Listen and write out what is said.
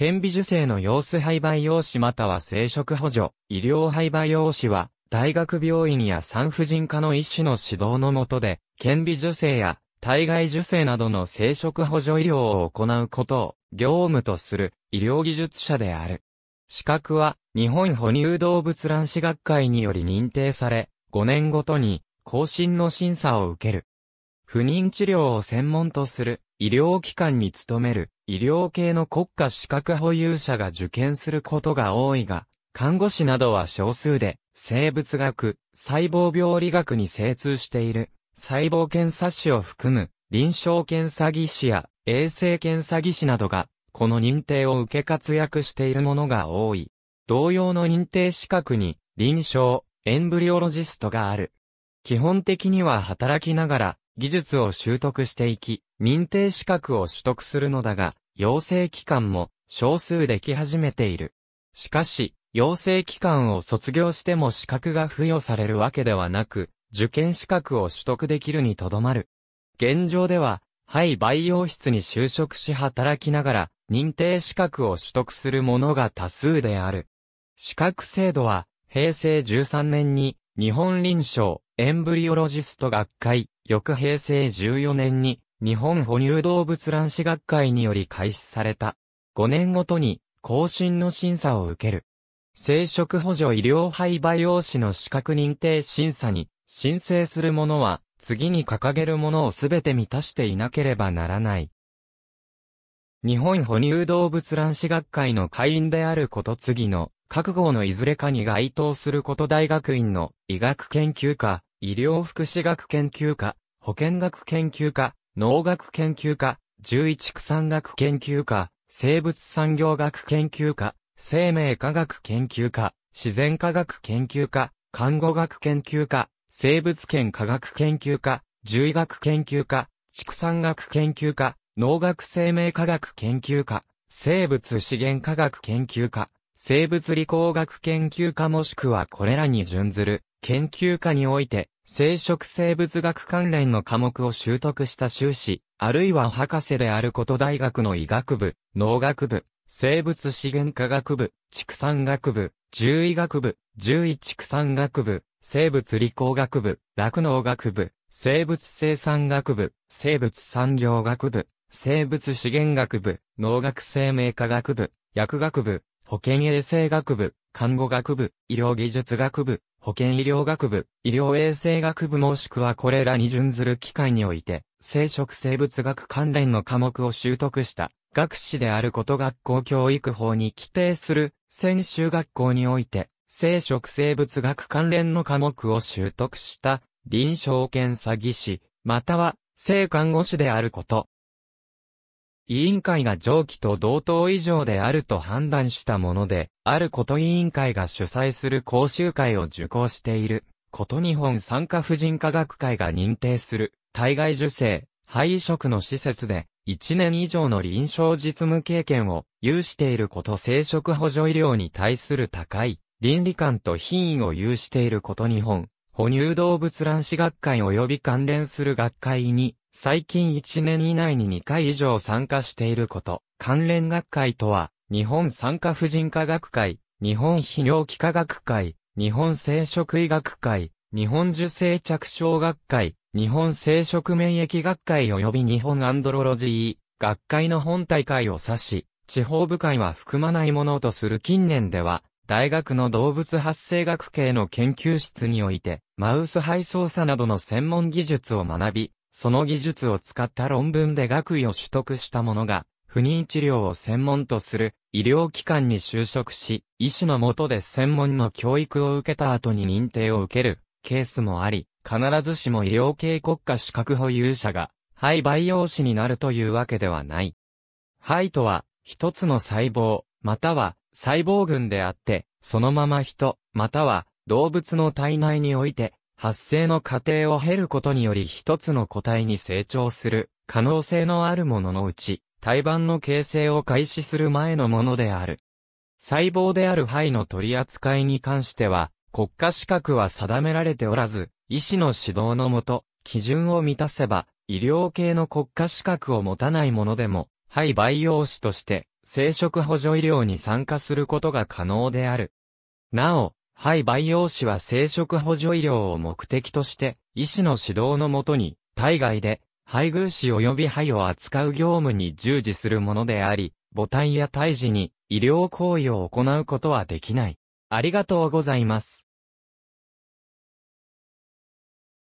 顕微授精の様子廃培用紙または生殖補助、医療廃培用紙は、大学病院や産婦人科の医師の指導のもとで、顕微授精や体外受精などの生殖補助医療を行うことを業務とする医療技術者である。資格は日本哺乳動物卵子学会により認定され、5年ごとに更新の審査を受ける。不妊治療を専門とする医療機関に勤める医療系の国家資格保有者が受験することが多いが、看護師などは少数で、生物学、細胞病理学に精通している、細胞検査士を含む、臨床検査技師や衛生検査技師などが、この認定を受け活躍しているものが多い。同様の認定資格に、臨床、エンブリオロジストがある。基本的には働きながら、技術を習得していき、認定資格を取得するのだが、養成機関も少数でき始めている。しかし、養成機関を卒業しても資格が付与されるわけではなく、受験資格を取得できるにとどまる。現状では、肺培養室に就職し働きながら、認定資格を取得する者が多数である。資格制度は、平成13年に、日本臨床エンブリオロジスト学会翌平成14年に、日本哺乳動物卵子学会により開始された。5年ごとに、更新の審査を受ける。生殖補助医療廃培養士の資格認定審査に、申請する者は、次に掲げるものをすべて満たしていなければならない。日本哺乳動物卵子学会の会員であること次の、各号のいずれかに該当すること大学院の医学研究科、医療福祉学研究科、保健学研究科、農学研究科、十一畜産学研究科、生物産業学研究科、生命科学研究科、自然科学研究科、看護学研究科、生物圏科学研究科、獣医学研究科、畜産学研究科、農学生命科学研究科、生物資源科学研究科、生物理工学研究科もしくはこれらに準ずる研究科において、生殖生物学関連の科目を習得した修士、あるいは博士であること大学の医学部、農学部、生物資源科学部、畜産学部、獣医学部、獣医畜産学部、生物理工学部、酪農学部、生物生産学部、生物産業学部、生物資源学部、農学生命科学部、薬学部、保健衛生学部、看護学部、医療技術学部、保健医療学部、医療衛生学部もしくはこれらに準ずる機会において、生殖生物学関連の科目を習得した、学士であること学校教育法に規定する、専修学校において、生殖生物学関連の科目を習得した、臨床検査技師、または、性看護師であること。委員会が上記と同等以上であると判断したもので、あること委員会が主催する講習会を受講している、こと日本産科婦人科学会が認定する、体外受精、肺移植の施設で、1年以上の臨床実務経験を有していること生殖補助医療に対する高い倫理観と品位を有していること日本、哺乳動物卵子学会及び関連する学会に最近1年以内に2回以上参加していること。関連学会とは、日本産科婦人科学会、日本泌尿器科学会、日本生殖医学会、日本受精着床学会、日本生殖免疫学会及び日本アンドロロジー学会の本大会を指し、地方部会は含まないものとする近年では、大学の動物発生学系の研究室において、マウス肺操作などの専門技術を学び、その技術を使った論文で学位を取得した者が、不妊治療を専門とする医療機関に就職し、医師の下で専門の教育を受けた後に認定を受けるケースもあり、必ずしも医療系国家資格保有者が、肺培養士になるというわけではない。肺とは、一つの細胞、または細胞群であって、そのまま人、または動物の体内において、発生の過程を経ることにより一つの個体に成長する可能性のあるもののうち、胎盤の形成を開始する前のものである。細胞である肺の取り扱いに関しては、国家資格は定められておらず、医師の指導のもと、基準を満たせば、医療系の国家資格を持たないものでも、肺培養士として、生殖補助医療に参加することが可能である。なお、肺培養士は生殖補助医療を目的として、医師の指導のもとに、体外で、配偶子及び肺を扱う業務に従事するものであり、母体や胎児に医療行為を行うことはできない。ありがとうございます。